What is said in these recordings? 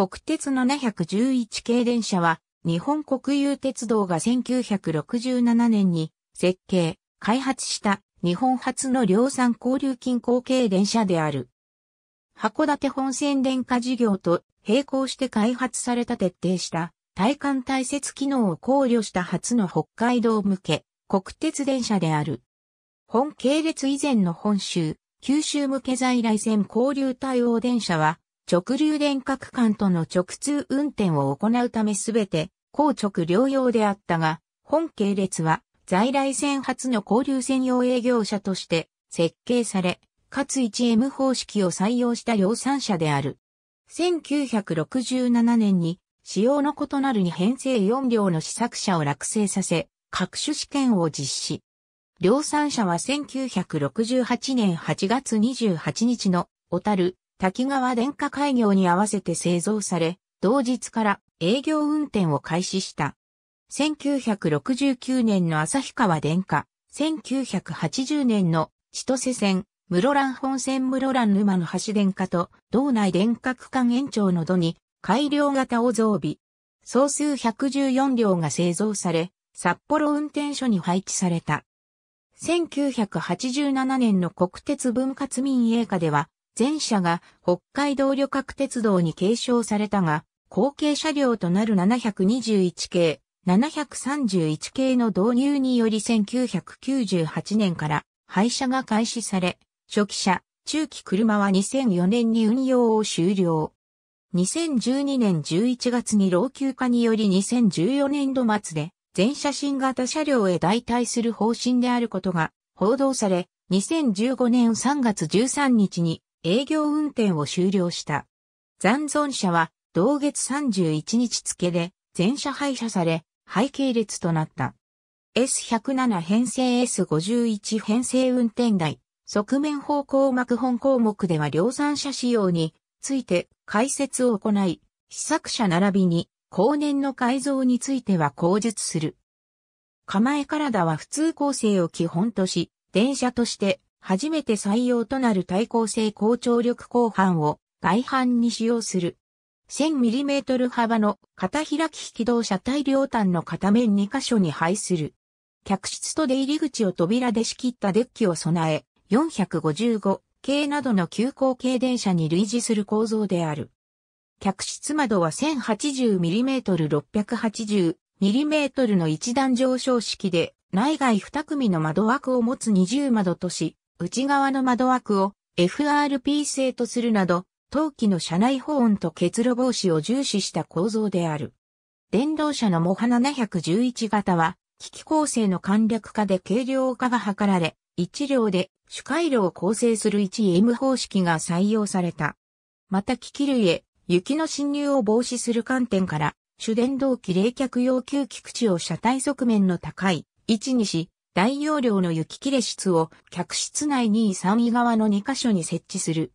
国鉄711系電車は、日本国有鉄道が1967年に設計、開発した日本初の量産交流金衡系電車である。函館本線電化事業と並行して開発された徹底した体感対接機能を考慮した初の北海道向け国鉄電車である。本系列以前の本州、九州向け在来線交流対応電車は直流電角間との直通運転を行うためすべて、硬直両用であったが、本系列は在来線初の交流専用営業車として設計され、かつ 1M 方式を採用した量産車である。1967年に、仕様の異なる2編成4両の試作車を落成させ、各種試験を実施。量産車は1968年8月28日の小樽滝川電化開業に合わせて製造され、同日から営業運転を開始した。1969年の旭川電化、1980年の千歳線、室蘭本線室蘭沼の橋電化と、道内電化区間延長の土に改良型を増備。総数114両が製造され、札幌運転所に配置された。1987年の国鉄分割民営化では、前者が北海道旅客鉄道に継承されたが、後継車両となる721系、731系の導入により1998年から廃車が開始され、初期車、中期車は2004年に運用を終了。2012年11月に老朽化により2014年度末で全車新型車両へ代替する方針であることが報道され、2015年3月13日に営業運転を終了した。残存者は同月31日付で全車廃車され、背景列となった。S107 編成 S51 編成運転台、側面方向幕本項目では量産車仕様について解説を行い、試作車並びに後年の改造については講述する。構え体は普通構成を基本とし、電車として初めて採用となる対抗性高張力鋼板を外板に使用する。1000mm 幅の片開き機動車体両端の片面2箇所に配する。客室と出入り口を扉で仕切ったデッキを備え、455系などの急行系電車に類似する構造である。客室窓は 1080mm680mm の一段上昇式で、内外2組の窓枠を持つ二重窓とし、内側の窓枠を FRP 製とするなど、陶器の車内保温と結露防止を重視した構造である。電動車のモハ711型は、機器構成の簡略化で軽量化が図られ、1両で主回路を構成する 1M 方式が採用された。また機器類へ雪の侵入を防止する観点から、主電動機冷却用吸気口を車体側面の高い位置にし、大容量の雪切れ室を客室内2位3位側の2カ所に設置する。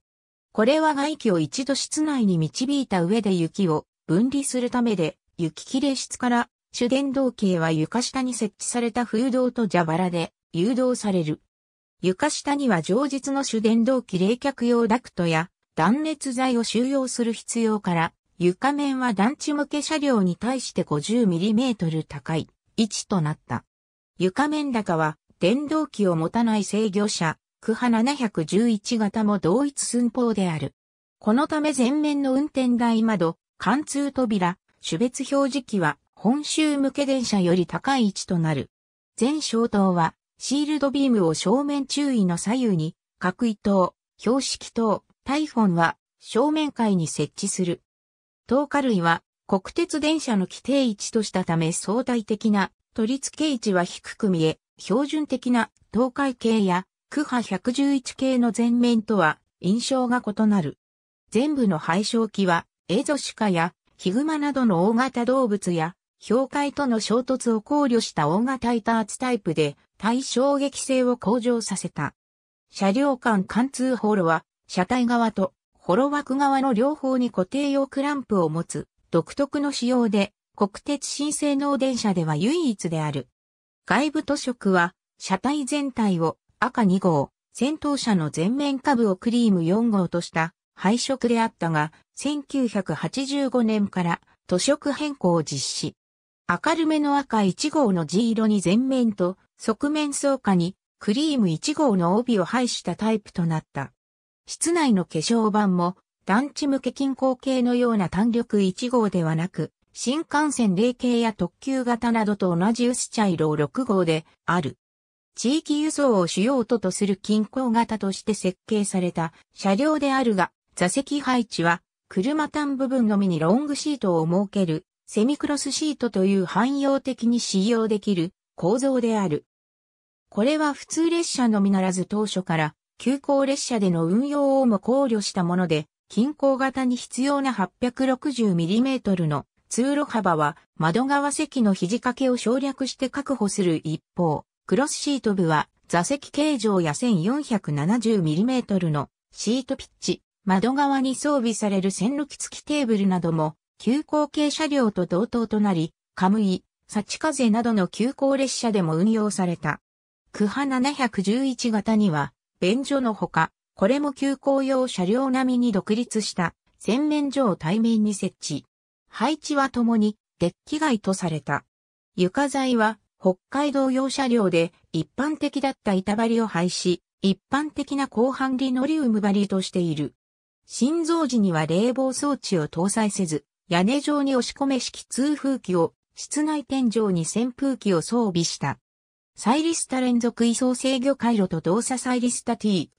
これは外気を一度室内に導いた上で雪を分離するためで、雪切れ室から主電動系は床下に設置された風洞と蛇腹で誘導される。床下には常日の主電動機冷却用ダクトや断熱材を収容する必要から、床面は団地向け車両に対して 50mm 高い位置となった。床面高は、電動機を持たない制御車、クハ711型も同一寸法である。このため前面の運転台窓、貫通扉、種別表示器は、本州向け電車より高い位置となる。全小灯は、シールドビームを正面注意の左右に、各位灯、標識灯、タイフォンは、正面階に設置する。灯火類は、国鉄電車の規定位置としたため相対的な取り付け位置は低く見え、標準的な東海系や区波111系の前面とは印象が異なる。全部の廃焼機は、エゾシカやヒグマなどの大型動物や、氷海との衝突を考慮した大型イターツタイプで、対衝撃性を向上させた。車両間貫通ホロは、車体側とホロ枠側の両方に固定用クランプを持つ、独特の仕様で、国鉄新性能電車では唯一である。外部塗色は、車体全体を赤2号、先頭車の前面下部をクリーム4号とした配色であったが、1985年から塗色変更を実施。明るめの赤1号の地色に前面と側面層下にクリーム1号の帯を配したタイプとなった。室内の化粧板も団地向け均衡形のような単力1号ではなく、新幹線0系や特急型などと同じ薄茶色6号である。地域輸送を主要ととする近郊型として設計された車両であるが、座席配置は車単部分のみにロングシートを設けるセミクロスシートという汎用的に使用できる構造である。これは普通列車のみならず当初から急行列車での運用をも考慮したもので、近郊型に必要な 860mm の通路幅は窓側席の肘掛けを省略して確保する一方、クロスシート部は座席形状や 1470mm のシートピッチ、窓側に装備される線路機付きテーブルなども、急行系車両と同等となり、カムイ、サチカゼなどの急行列車でも運用された。クハ711型には、便所のほか、これも急行用車両並みに独立した、洗面所を対面に設置。配置はともにデッキ外とされた。床材は北海道用車両で一般的だった板張りを廃止、一般的な広範リノリウム張りとしている。心臓時には冷房装置を搭載せず、屋根上に押し込め式通風機を、室内天井に扇風機を装備した。サイリスタ連続位相制御回路と動作サイリスタ T1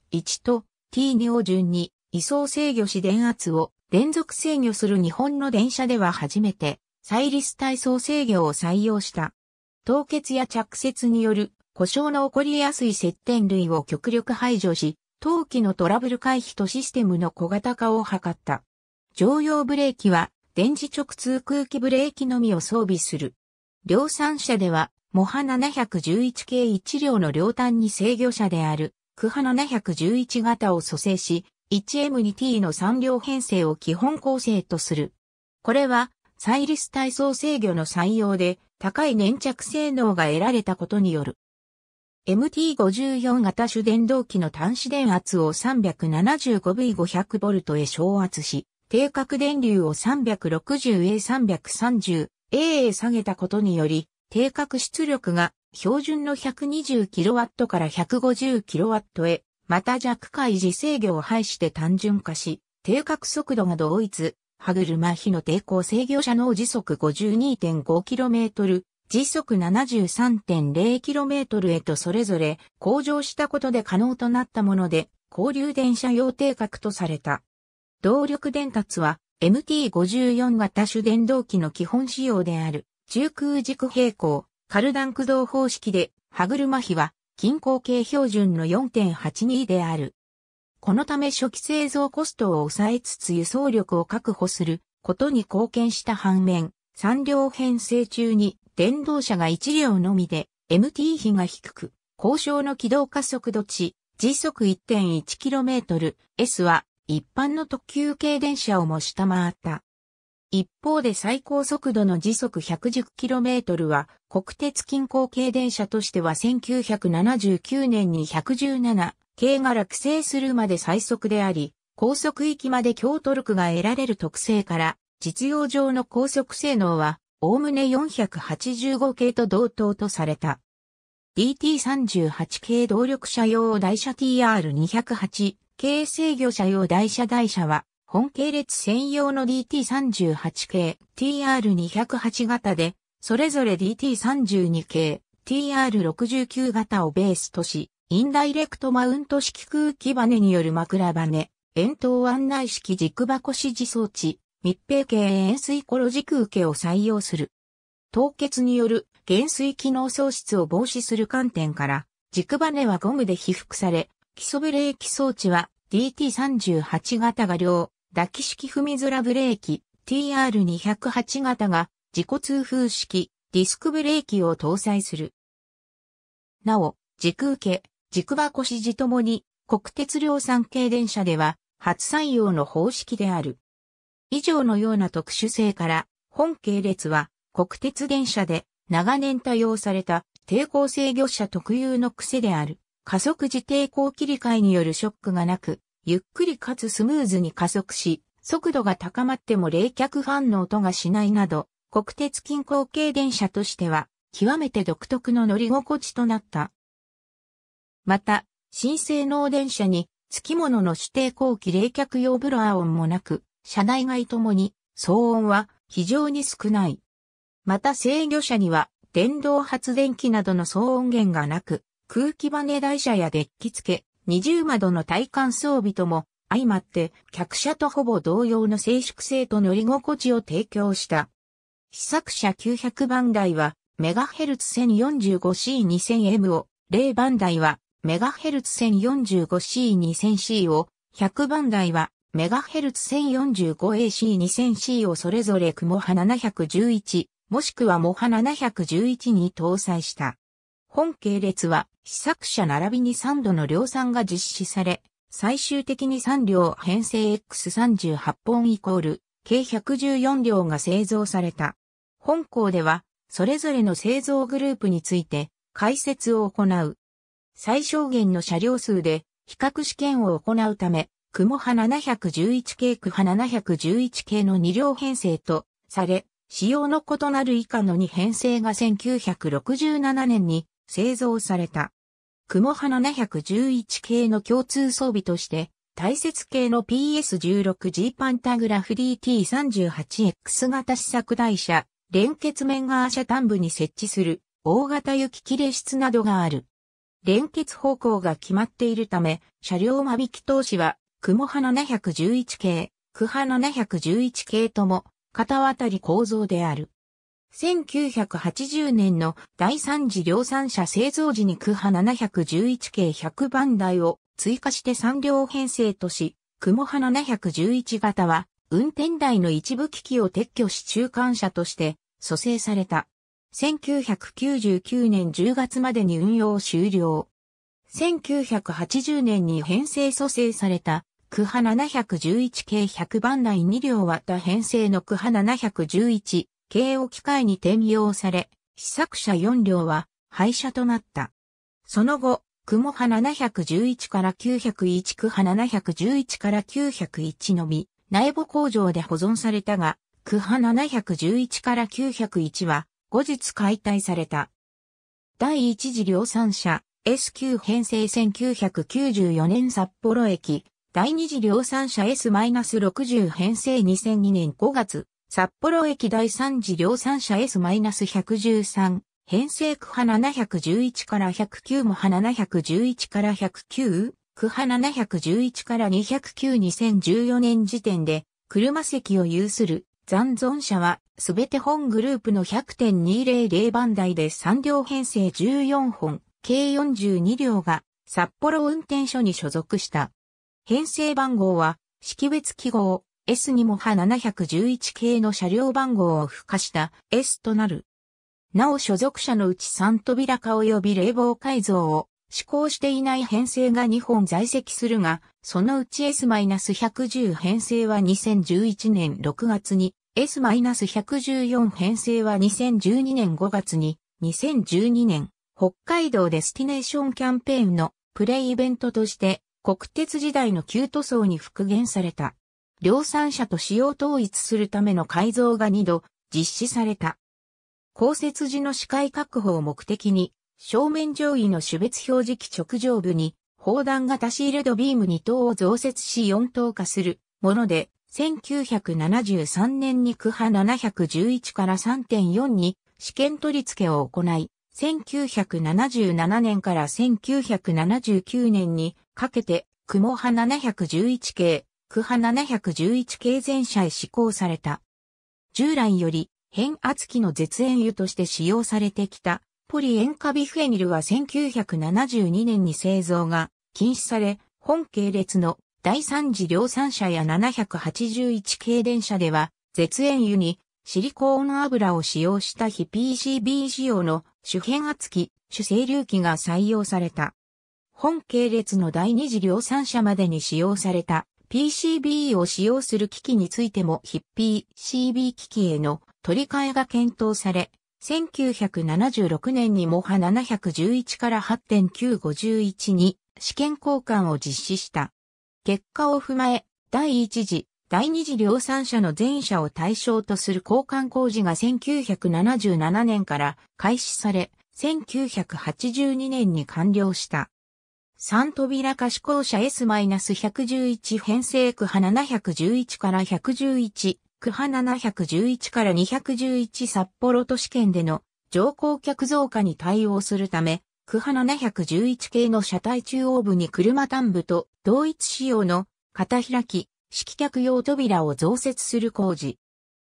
と T2 を順に位相制御し電圧を連続制御する日本の電車では初めて、サイリス体操制御を採用した。凍結や着雪による故障の起こりやすい接点類を極力排除し、陶器のトラブル回避とシステムの小型化を図った。常用ブレーキは電磁直通空気ブレーキのみを装備する。量産車では、モハ711系1両の両端に制御車である、クハ711型を蘇生し、1M2T の3両編成を基本構成とする。これは、サイリス体操制御の採用で高い粘着性能が得られたことによる。MT54 型主電動機の端子電圧を 375V500V へ昇圧し、定格電流を 360A330A へ下げたことにより、定格出力が標準の 120kW から 150kW へまた弱回自制御を排して単純化し、定格速度が同一、歯車比の抵抗制御車の時速 52.5km、時速 73.0km へとそれぞれ向上したことで可能となったもので、交流電車用定格とされた。動力伝達は MT54 型主電動機の基本仕様である中空軸平行、カルダン駆動方式で、歯車比は均衡形標準の4.82である。このため初期製造コストを抑えつつ輸送力を確保することに貢献した反面、産業編成中に電動車が1両のみで MT 比が低く、交渉の軌道加速度値、時速 1.1km、S は一般の特急系電車をも下回った。一方で最高速度の時速 110km は国鉄近郊系電車としては1979年に117系が落成するまで最速であり、高速域まで強トルクが得られる特性から実用上の高速性能はおおむね485系と同等とされた。DT38 系動力車用台車 TR208 系制御車用台車台車は本系列専用の DT38 系、TR208 型で、それぞれ DT32 系、TR69 型をベースとし、インダイレクトマウント式空気バネによる枕バネ、円筒案内式軸箱指示装置、密閉系円錐コロ軸受けを採用する。凍結による減衰機能喪失を防止する観点から、軸バネはゴムで被覆され、基礎ブレーキ装置は DT38 型が両抱き式踏み面ブレーキ TR208 型が自己通風式ディスクブレーキを搭載する。なお、軸受け、軸箱支持ともに国鉄量産系電車では初採用の方式である。以上のような特殊性から本系列は国鉄電車で長年多用された抵抗制御車特有の癖である加速時抵抗切り替えによるショックがなくゆっくりかつスムーズに加速し、速度が高まっても冷却ファンの音がしないなど、国鉄近郊系電車としては、極めて独特の乗り心地となった。また、新性能電車に、付き物の指定後期冷却用ブロア音もなく、車内外ともに、騒音は非常に少ない。また制御車には、電動発電機などの騒音源がなく、空気バネ台車やデッキ付け、二重窓の体感装備とも相まって客車とほぼ同様の静粛性と乗り心地を提供した。試作車900番台はメガヘルツ 1045C2000M を、0番台はメガヘルツ 1045C2000C を、100番台はメガヘルツ 1045AC2000C をそれぞれクモハ711、もしくはモハ711に搭載した。本系列は試作車並びに3度の量産が実施され、最終的に3両編成 X38 本イコール、計114両が製造された。本校では、それぞれの製造グループについて、解説を行う。最小限の車両数で、比較試験を行うため、雲派711系区派711系の2両編成とされ、仕様の異なる以下の2編成が1967年に製造された。雲波711系の共通装備として、大切系の PS16G パンタグラフ DT38X 型試作台車、連結面側車端部に設置する大型雪切れ室などがある。連結方向が決まっているため、車両間引き投資は、雲波711系、区波711系とも、片渡り構造である。1980年の第3次量産車製造時にクハ711系100番台を追加して3両編成とし、クモハ711型は運転台の一部機器を撤去し中間車として蘇生された。1999年10月までに運用終了。1980年に編成蘇生されたクハ711系100番台2両は他編成のクハ711京を機械に転用され、試作車4両は廃車となった。その後、雲波711から901区波711から901のみ、内部工場で保存されたが、区波711から901は後日解体された。第一次量産車 S9 編成1994年札幌駅、第二次量産車 S-60 編成2002年5月札幌駅第3次量産車 S-113、編成区派711から109も派711から109、区派711から2092014年時点で、車席を有する残存車は、すべて本グループの100.200番台で3両編成14本、計42両が札幌運転所に所属した。編成番号は、識別記号 S にも派711系の車両番号を付加した S となる。なお所属車のうち3扉化及び冷房改造を施行していない編成が2本在籍するが、そのうち S-110 編成は2011年6月に、S-114 編成は2012年5月に、2012年、北海道デスティネーションキャンペーンのプレイイベントとして、国鉄時代の旧塗装に復元された。量産車と使用統一するための改造が2度実施された。降雪時の視界確保を目的に、正面上位の種別表示器直上部に、砲弾型シールドビーム2等を増設し4等化するもので、1973年に区派711から3.4に試験取り付けを行い、1977年から1979年にかけて雲派711系、区派711系全車へ施行された。従来より、変圧器の絶縁油として使用されてきた、ポリ塩化ビフェニルは1972年に製造が禁止され、本系列の第3次量産車や781系電車では、絶縁油にシリコーン油を使用した非 PCB 仕様の主変圧器、主整流器が採用された。本系列の第2次量産車までに使用された PCB を使用する機器についてもピ PCB 機器への取り替えが検討され、1976年にモハ711から8.951に試験交換を実施した。結果を踏まえ、第一次、第二次量産車の全車を対象とする交換工事が1977年から開始され、1982年に完了した。3扉可視光車 S-111 編成区派711から111、区派711から211札幌都市圏での乗降客増加に対応するため、区派711系の車体中央部に車端部と同一仕様の片開き、式客用扉を増設する工事。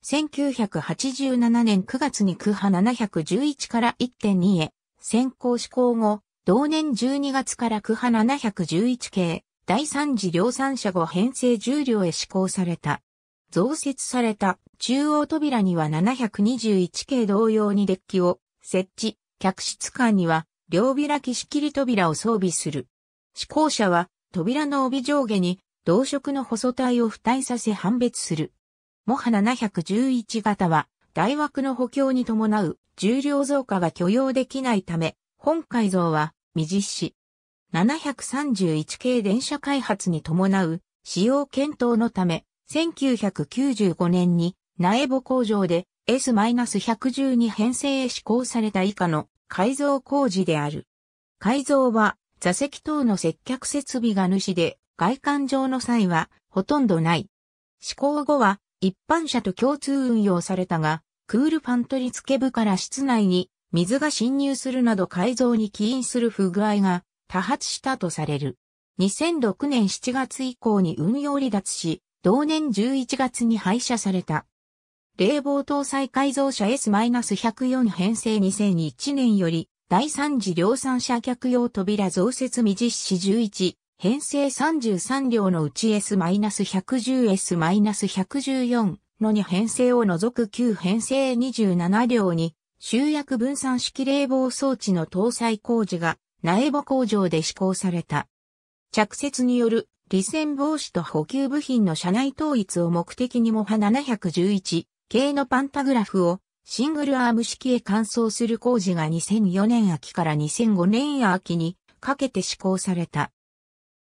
1987年9月に区派711から1.2へ先行施行後、同年12月から区派711系、第3次量産車後編成重量へ施行された。増設された中央扉には721系同様にデッキを設置、客室間には両開き仕切り扉を装備する。施行者は扉の帯上下に同色の細体を付帯させ判別する。モハ711型は大枠の補強に伴う重量増加が許容できないため、本改造は未実施。731系電車開発に伴う使用検討のため、1995年に苗穂工場で s 1 1 2編成へ施行された以下の改造工事である。改造は座席等の接客設備が主で外観上の際はほとんどない。施行後は一般車と共通運用されたが、クールファン取り付け部から室内に水が侵入するなど改造に起因する不具合が多発したとされる。2006年7月以降に運用離脱し、同年11月に廃車された。冷房搭載改造車 S-104 編成2001年より、第3次量産車客用扉増設未実施11、編成33両のうち S-110、S-114 の2編成を除く9編成27両に集約分散式冷房装置の搭載工事が苗場工場で施行された。着雪による離線防止と補給部品の車内統一を目的にモハ711系のパンタグラフをシングルアーム式へ換装する工事が2004年秋から2005年秋にかけて施行された。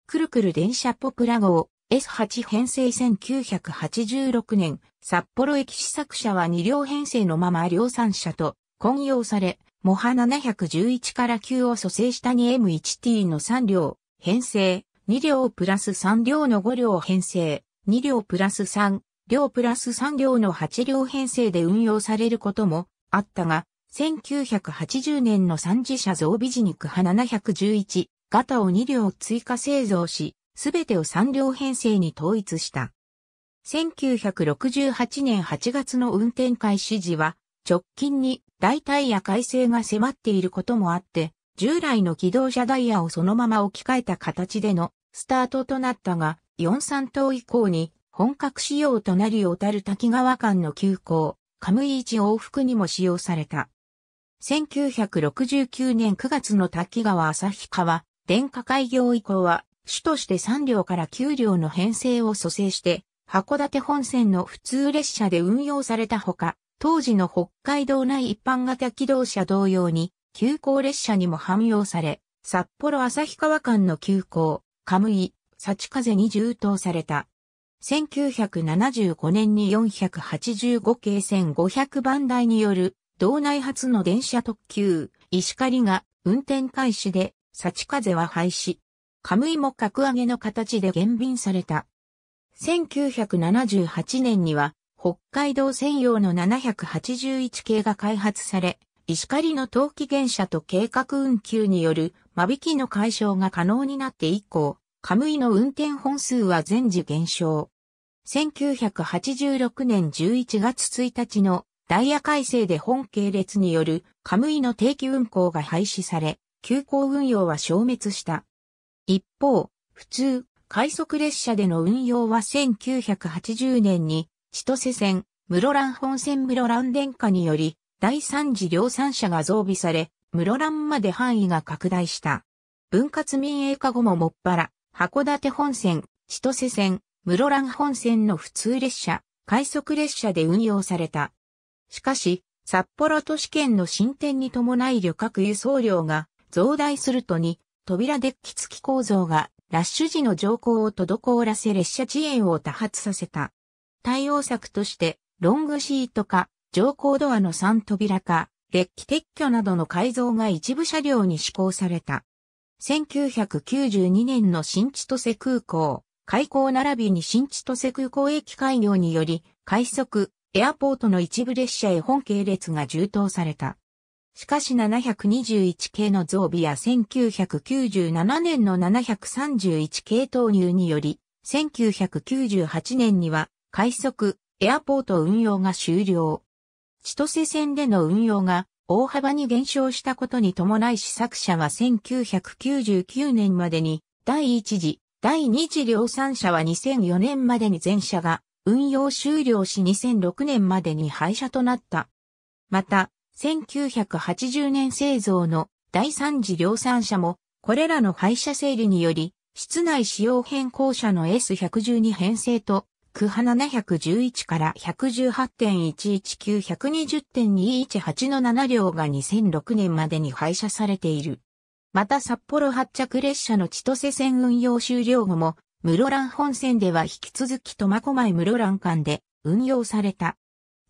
くるくる電車ポプラ号 S8 編成1986年札幌駅試作車は2両編成のまま量産車と混用され、モハ711から9を蘇生した 2M1T の3両、編成、2両プラス3両の5両編成、2両プラス3、両プラス3両の8両編成で運用されることもあったが、1980年の三次車増備時にクハ711型を2両追加製造し、すべてを3両編成に統一した。1968年8月の運転開始時は、直近に代替や改正が迫っていることもあって、従来の機動車ダイヤをそのまま置き換えた形でのスタートとなったが、43等以降に本格仕様となり小樽滝川間の急行、カムイジ往復にも使用された。1969年9月の滝川旭川、電化開業以降は、主として3両から9両の編成を蘇生して、函館本線の普通列車で運用されたほか、当時の北海道内一般型機動車同様に、急行列車にも汎用され、札幌旭川間の急行、カムイ、サチカゼに充当された。1975年に485系1500番台による道内初の電車特急、石狩が運転開始で、サチカゼは廃止。カムイも格上げの形で減便された。1978年には北海道専用の781系が開発され、石狩の冬季原車と計画運休による間引きの解消が可能になって以降、カムイの運転本数は全時減少。1986年11月1日のダイヤ改正で本系列によるカムイの定期運行が廃止され、急行運用は消滅した。一方、普通、快速列車での運用は1980年に千歳線、室蘭本線室蘭電化により、第三次量産車が増備され、室蘭まで範囲が拡大した。分割民営化後ももっぱら、函館本線、千歳線、室蘭本線の普通列車、快速列車で運用された。しかし、札幌都市圏の進展に伴い旅客輸送量が増大するとに、扉デッキ付き構造がラッシュ時の乗降を滞らせ列車遅延を多発させた。対応策として、ロングシート化、乗降ドアの3扉化、列機撤去などの改造が一部車両に施行された。1992年の新千歳空港、開港並びに新千歳空港駅開業により、快速、エアポートの一部列車へ本系列が充当された。しかし721系の増備や1997年の731系投入により、1998年には快速、エアポート運用が終了。千歳線での運用が大幅に減少したことに伴い試作車は1999年までに第1次、第2次量産車は2004年までに全車が運用終了し2006年までに廃車となった。また、1980年製造の第3次量産車もこれらの廃車整理により室内仕様変更車の S112 編成と区派711から118.119-120.218の7両が2006年までに廃車されている。また札幌発着列車の千歳線運用終了後も、室蘭本線では引き続き苫小牧室蘭間で運用された。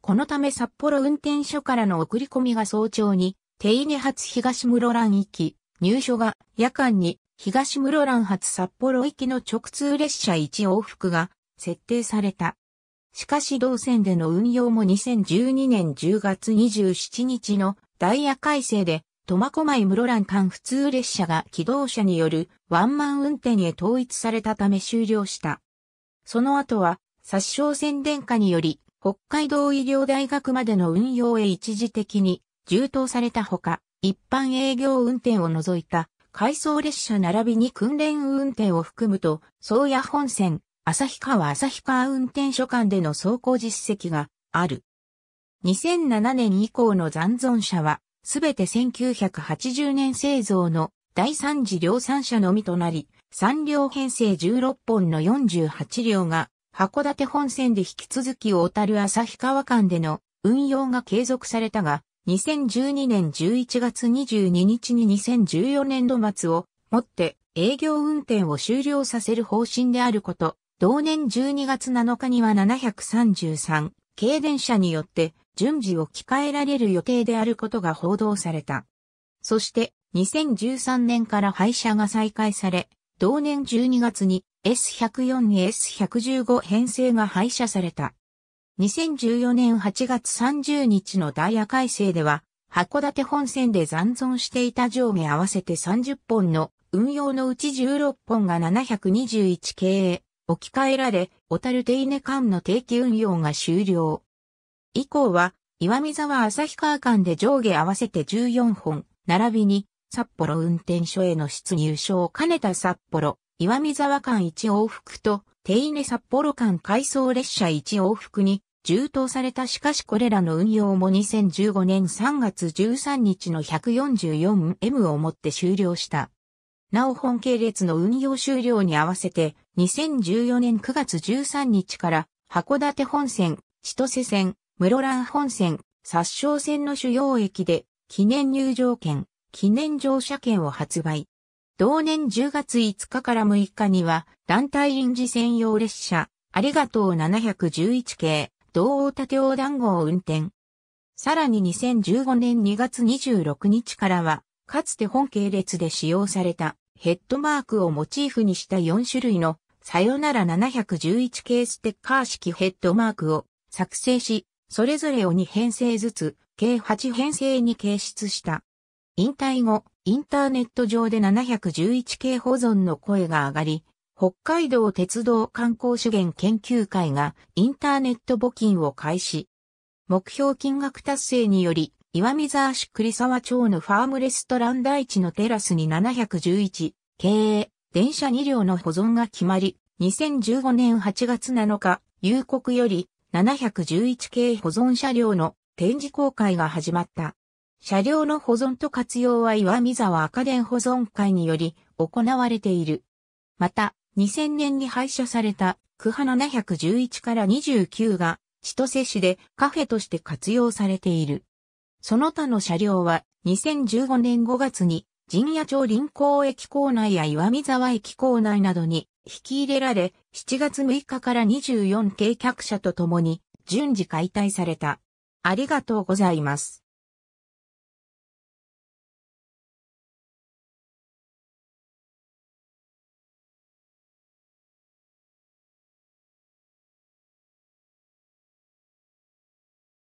このため札幌運転所からの送り込みが早朝に、手稲発東室蘭行き、入所が夜間に東室蘭発札幌行きの直通列車1往復が設定された。しかし同線での運用も2012年10月27日のダイヤ改正で、苫小牧室蘭間普通列車が機動車によるワンマン運転へ統一されたため終了した。その後は、殺傷宣伝下により、北海道医療大学までの運用へ一時的に充当されたほか、一般営業運転を除いた、回送列車並びに訓練運転を含むと、宗谷本線、旭川旭川運転所間での走行実績がある。2007年以降の残存車は、すべて1980年製造の第三次量産車のみとなり、3両編成16本の48両が、函館本線で引き続き小樽旭川間での運用が継続されたが、2012年11月22日に2014年度末をもって営業運転を終了させる方針であること同年12月7日には733軽電車によって順次置き換えられる予定であることが報道された。そして2013年から廃車が再開され、同年12月に S104、S115 編成が廃車された。2014年8月30日のダイヤ改正では、函館本線で残存していた上下合わせて30本の運用のうち16本が721系へ置き換えられ、小樽手稲間の定期運用が終了。以降は、岩見沢旭川間で上下合わせて14本、並びに、札幌運転所への出入所を兼ねた札幌、岩見沢間1往復と、手稲札幌間回送列車1往復に、充当されたしかしこれらの運用も2015年3月13日の 144M をもって終了した。なお本系列の運用終了に合わせて2014年9月13日から函館本線、千歳線、室蘭本線、殺傷線の主要駅で記念入場券、記念乗車券を発売。同年10月5日から6日には団体臨時専用列車、ありがとう711系、同大立横断号を運転。さらに2015年2月26日からは、かつて本系列で使用されたヘッドマークをモチーフにした4種類のさよなら711系ステッカー式ヘッドマークを作成し、それぞれを2編成ずつ、計8編成に掲出した。引退後、インターネット上で711系保存の声が上がり、北海道鉄道観光資源研究会がインターネット募金を開始。目標金額達成により、岩見沢市栗沢町のファームレストラン大地のテラスに711、経営、電車2両の保存が決まり、2015年8月7日、夕刻より711系保存車両の展示公開が始まった。車両の保存と活用は岩見沢赤電保存会により行われている。また、2000年に廃車された区派711から29が千歳市でカフェとして活用されている。その他の車両は2015年5月に陣屋町臨港駅構内や岩見沢駅構内などに引き入れられ、7月6日から24計客車と共に順次解体された。ありがとうございます。